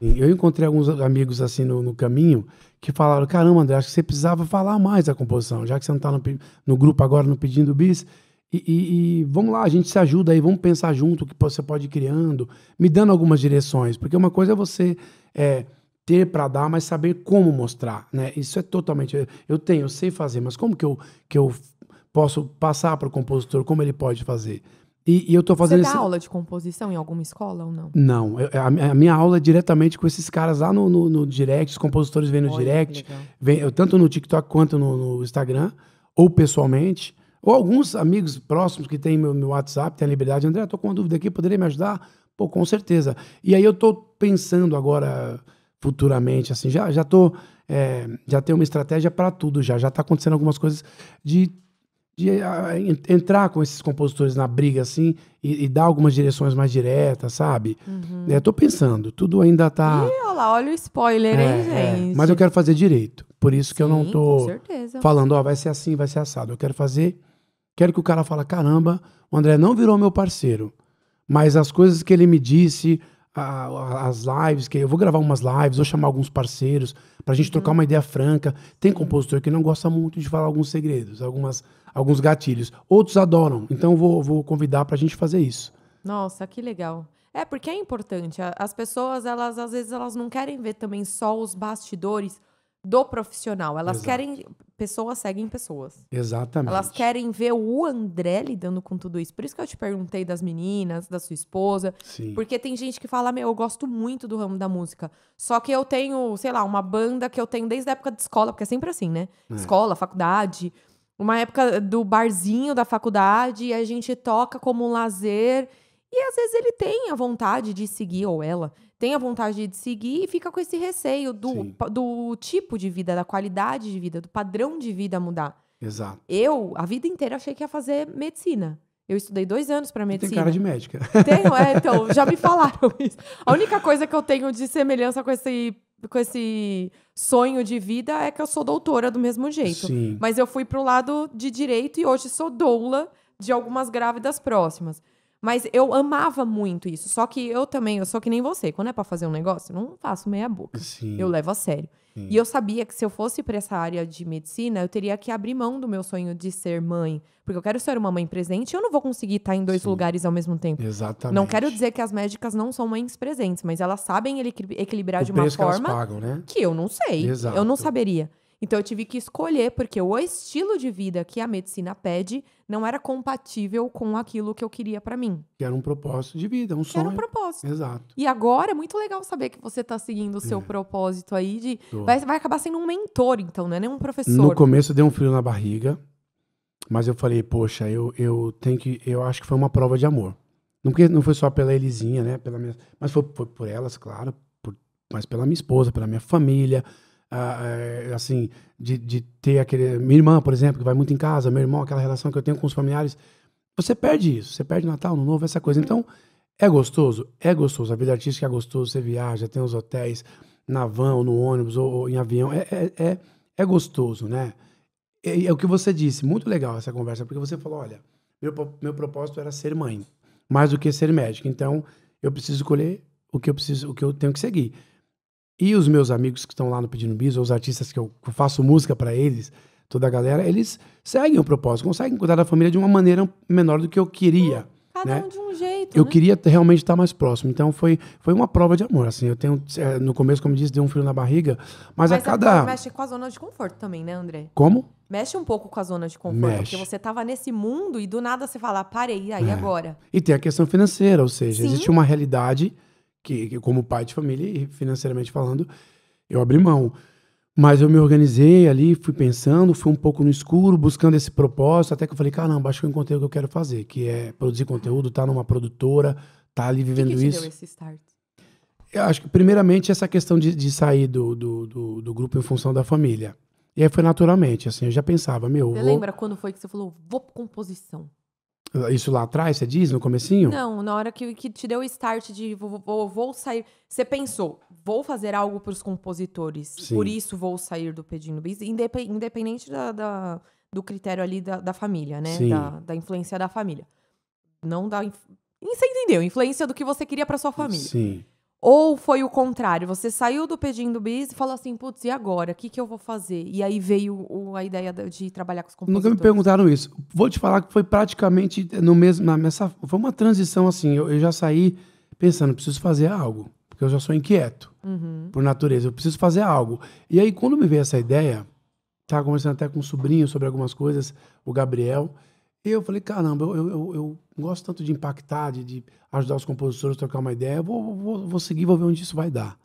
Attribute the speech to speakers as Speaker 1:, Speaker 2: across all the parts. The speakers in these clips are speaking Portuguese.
Speaker 1: Eu encontrei alguns amigos assim no, no, caminho que falaram: caramba, André, acho que você precisava falar mais da composição, já que você não está no, no, grupo agora no Pedindo Bis. E, e, e, vamos lá, a gente se ajuda aí, vamos pensar junto o que você pode ir criando, me dando algumas direções, porque uma coisa é você é, ter para dar, mas saber como mostrar, né? Isso é totalmente. Eu tenho, eu sei fazer, mas como que eu, que eu posso passar para o compositor como ele pode fazer? E, e eu estou fazendo Você dá esse...
Speaker 2: aula de composição em alguma escola ou não?
Speaker 1: Não. Eu, é, a, a, minha aula é diretamente com esses caras lá no, no, no direct, os compositores vêm no Olha, direct, vem, eu, tanto no TikTok quanto no, no, Instagram, ou pessoalmente. Ou alguns amigos próximos que têm meu, meu WhatsApp, têm a liberdade. André, estou com uma dúvida aqui, poderia me ajudar? Pô, com certeza. E aí eu estou pensando agora, futuramente, assim, já, já tô. É, já tem uma estratégia para tudo já. Já está acontecendo algumas coisas de de a, ah, entrar com esses compositores na briga, assim, e, e dar algumas direções mais diretas, sabe? Uhum. É, tô pensando, tudo ainda tá. Ih,
Speaker 2: olha lá, olha o spoiler, é, hein, é. gente? É, mas
Speaker 1: eu quero fazer direito. Por isso que Sim, eu não tô falando, ó, vai ser assim, vai ser assado. Eu quero fazer. Quero que o cara fale, caramba, o André não virou meu parceiro. Mas as coisas que ele me disse, a, as lives, que eu vou gravar umas lives, vou chamar alguns parceiros para a gente trocar uma ideia franca. Tem compositor que não gosta muito de falar alguns segredos, algumas, alguns gatilhos. Outros adoram, então vou, vou convidar para a gente fazer isso.
Speaker 2: Nossa, que legal. É, porque é importante. As pessoas, elas às vezes, elas não querem ver também só os bastidores do profissional. Elas Exato. querem. Pessoas seguem pessoas.
Speaker 1: Exatamente. Elas
Speaker 2: querem ver o André lidando com tudo isso. Por isso que eu te perguntei das meninas, da sua esposa. Sim. Porque tem gente que fala: Meu, eu gosto muito do ramo da música. Só que eu tenho, sei lá, uma banda que eu tenho desde a época de escola, porque é sempre assim, né? É. Escola, faculdade. Uma época do barzinho da faculdade, e a gente toca como um lazer. E às vezes ele tem a vontade de seguir, ou ela tem a vontade de seguir e fica com esse receio do, do tipo de vida, da qualidade de vida, do padrão de vida mudar. Exato. Eu, a vida inteira, achei que ia fazer medicina. Eu estudei dois anos para medicina. Tem cara de médica. Tenho, é, então, já me falaram isso. A única coisa que eu tenho de semelhança com esse, com esse sonho de vida é que eu sou doutora do mesmo jeito. Sim. Mas eu fui pro lado de direito e hoje sou doula de algumas grávidas próximas. Mas eu amava muito isso. Só que eu também, eu sou que nem você. Quando é para fazer um negócio, eu não faço meia boca. Sim. Eu levo a sério. Sim. E eu sabia que se eu fosse para essa área de medicina, eu teria que abrir mão do meu sonho de ser mãe. Porque eu quero ser uma mãe presente e eu não vou conseguir estar tá em dois Sim. lugares ao mesmo tempo. Exatamente. Não quero dizer que as médicas não são mães presentes, mas elas sabem equilibrar o de uma forma que, pagam, né? que eu não sei. Exato. Eu não saberia. Então eu tive que escolher, porque o estilo de vida que a medicina pede não era compatível com aquilo que eu queria para mim.
Speaker 1: Que era um propósito de vida, um que sonho. Era um propósito. Exato.
Speaker 2: E agora é muito legal saber que você tá seguindo o seu é. propósito aí de. Vai, vai acabar sendo um mentor, então, né? Nem um professor. No
Speaker 1: começo deu um frio na barriga, mas eu falei, poxa, eu, eu tenho que. Eu acho que foi uma prova de amor. Não, porque não foi só pela Elisinha, né? Pela minha, mas foi, foi por elas, claro, por, mas pela minha esposa, pela minha família é, assim, de, de ter aquele. Minha irmã, por exemplo, que vai muito em casa, meu irmão, aquela relação que eu tenho com os familiares. Você perde isso, você perde Natal, no Novo, essa coisa. Então, é gostoso? É gostoso. A vida artística é gostoso, você viaja, tem os hotéis na van ou no ônibus ou, ou em avião. É, é, é, é gostoso, né? É, é, o que você disse, muito legal essa conversa, porque você falou: olha, meu, meu propósito era ser mãe, mais do que ser médico. Então, eu preciso escolher o que eu preciso, o que eu tenho que seguir e os meus amigos que estão lá no Pedindo Bis, ou os artistas que eu faço música para eles, toda a galera, eles seguem o propósito, conseguem cuidar da família de uma maneira menor do que eu queria. Cada né? um de
Speaker 2: um jeito. Eu né? queria realmente
Speaker 1: estar mais próximo. Então foi, foi uma prova de amor. Assim, eu tenho, é, no começo, como disse, deu um frio na barriga, mas, mas a é cada. Mexe
Speaker 2: com a zona de conforto também, né, André? Como? Mexe um pouco com a zona de conforto, Mexe. porque você estava nesse mundo e do nada você fala, ah, parei, aí é. agora.
Speaker 1: E tem a questão financeira, ou seja, Sim. existe uma realidade que, que como pai de família e financeiramente falando, eu abri mão. Mas eu me organizei ali, fui pensando, fui um pouco no escuro, buscando esse propósito, até que eu falei, caramba, acho que eu encontrei o que eu quero fazer, que é produzir conteúdo, estar tá numa produtora, tá ali vivendo que que isso. Deu esse start? Eu acho que primeiramente essa questão de, de sair do, do, do, do grupo em função da família. E aí foi naturalmente, assim, eu já pensava, meu. Você vou... lembra
Speaker 2: quando foi que você falou, vou composição?
Speaker 1: Isso lá atrás, você diz, no comecinho?
Speaker 2: Não, na hora que, que te deu o start de vou, vou, vou sair. Você pensou, vou fazer algo para os compositores, Sim. por isso vou sair do Pedindo Bis, independente da, da, do critério ali da, da família, né? Da, da, influência da família. Não da. Você entendeu? Influência do que você queria para sua família. Sim. Ou foi o contrário, você saiu do pedindo bis e falou assim, putz, e agora? O que, que eu vou fazer? E aí veio o, a ideia de trabalhar com os compositores. Nunca me perguntaram
Speaker 1: isso. Vou te falar que foi praticamente no mesmo, na nessa, foi uma transição assim, eu, eu já saí pensando, preciso fazer algo, porque eu já sou inquieto uhum. por natureza, eu preciso fazer algo. E aí quando me veio essa ideia, estava conversando até com um sobrinho sobre algumas coisas, o Gabriel, eu falei, caramba, eu, eu, eu, gosto tanto de impactar, de, de ajudar os compositores a trocar uma ideia. Vou, vou, vou, seguir, vou ver onde isso vai dar.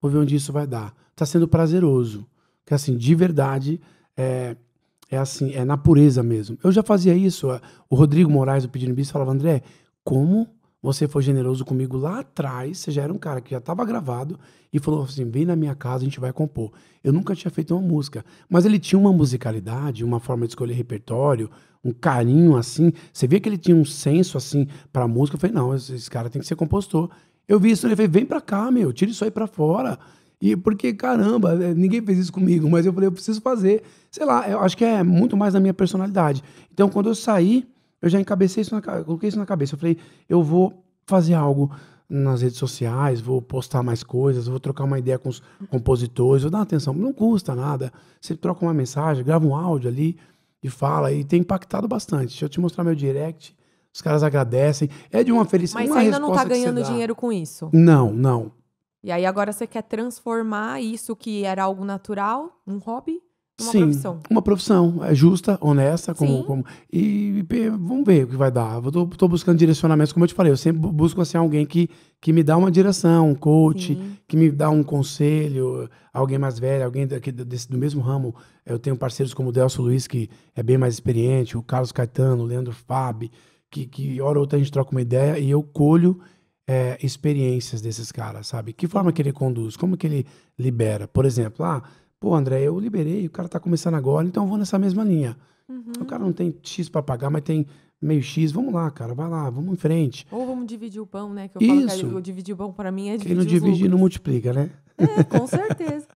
Speaker 1: Vou ver onde isso vai dar. Tá sendo prazeroso. Que assim, de verdade, é, é assim, é na pureza mesmo. Eu já fazia isso. É, o Rodrigo Moraes, o Pedindo Bis, falava, André, como você foi generoso comigo lá atrás. Você já era um cara que já estava gravado e falou assim: vem na minha casa, a gente vai compor. Eu nunca tinha feito uma música, mas ele tinha uma musicalidade, uma forma de escolher repertório, um carinho assim. Você via que ele tinha um senso assim para música. Eu falei: não, esse cara tem que ser compostor. Eu vi isso, ele falei: vem para cá, meu, tira isso aí para fora. E porque, caramba, é, ninguém fez isso comigo, mas eu falei, eu preciso fazer. Sei lá, eu acho que é muito mais da minha personalidade. Então, quando eu saí eu já encabecei isso na coloquei isso na cabeça. Eu falei, eu vou fazer algo nas redes sociais, vou postar mais coisas, vou trocar uma ideia com os compositores, vou dar atenção. Não custa nada. Você troca uma mensagem, grava um áudio ali e fala. E tem impactado bastante. Deixa eu te mostrar meu direct. Os caras agradecem. É de uma felicidade. Mas uma ainda não está ganhando dinheiro com isso. Não, não.
Speaker 2: E aí agora você quer transformar isso que era algo natural, um hobby, uma Sim, profissão.
Speaker 1: Uma profissão. É justa, honesta, como. como e, e, vamos ver o que vai dar. Eu tô, tô, buscando direcionamentos, como eu te falei, eu sempre busco assim, alguém que, que me dá uma direção, um coach, Sim. que me dá um conselho, alguém mais velho, alguém daqui, desse, do mesmo ramo. Eu tenho parceiros como o Delcio Luiz, que é bem mais experiente, o Carlos Caetano, o Leandro Fabi, que, que hora ou outra a gente troca uma ideia e eu colho. É, experiências desses caras, sabe? Que forma que ele conduz, como que ele libera. Por exemplo, ah, Pô, André, eu liberei, o cara tá começando agora, então eu vou nessa mesma linha.
Speaker 2: Uhum. O cara não
Speaker 1: tem X para pagar, mas tem meio X, vamos lá, cara, vai lá, vamos em frente.
Speaker 2: Ou vamos dividir o pão, né? Que eu Isso. falo, cara, eu dividir o pão para mim é dividir Quem não divide não
Speaker 1: multiplica, né? É, com
Speaker 2: certeza.